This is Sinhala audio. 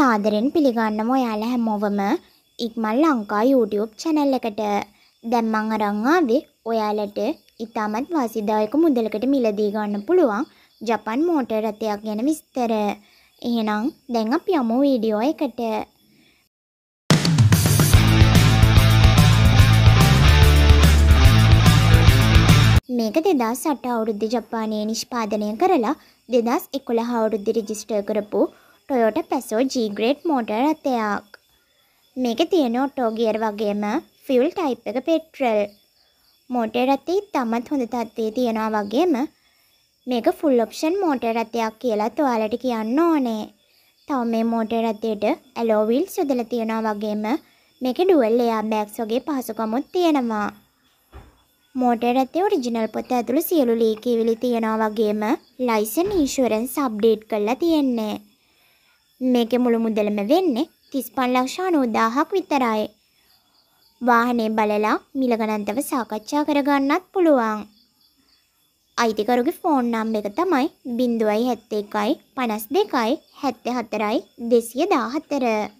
සාදරෙන් පිළිගන්නම ඔයාලා හැමෝවම ඉක්මල් ලංකා YouTube channel එකට. දැන් මං අරන් ආවේ ඔයාලට ඉතාමත් වාසිදායක මුදලකට මිලදී ගන්න පුළුවන් ජපන් මෝටර් රථයක් ගැන විස්තර. එහෙනම් දැන් අපි යමු වීඩියෝ එකට. මේක දෙදස් අට අවුරුද්ධ ජපානය නිෂ්පාදනය කරලා දෙදස් එකොළ හවුරුද්ධ රජිස්ටර් කරපු ටොයෝට පැසෝ ජීග්‍රේට් මෝටර් ඇතයක්. මේක තියෙන ඔටෝගියර් වගේම ෆිවල් ටයිප් එක පෙට්‍රල්. මෝටර් ඇති තමත් හොඳ තත්ත්වයේ තියෙනවා වගේම මේක ෆුල් ඔප්ෂන් මෝටර් ඇතයක් කියලා ඔයාලට කියන්න ඕනේ. තව මේ මෝටර් ඇතේට ඇලෝ වීල්ස් යොදලා තියෙනවා වගේම මේකේ ඩුවල් එයාර් බෑග්ස් වගේ පහසුකමුත් තියෙනවා. මෝටර් ඇත්තේ ඔරිජිනල් පොත ඇතුළු සියලු ලීකීවිලි තියෙනවා වගේම ලයිසන් ඉන්ෂුරන්ස් අප්ඩේට් කරලා තියෙන්නේ. මේකේ මුළු මුදලම වෙන්නේ 35 ලක්ෂ 90000ක් විතරයි. වාහනේ බලලා මිල ගණන්තව සාකච්ඡා කරගන්නත් පුළුවන්. අයිතිකරුගේ ෆෝන් නම්බර එක තමයි 071 52 74 214.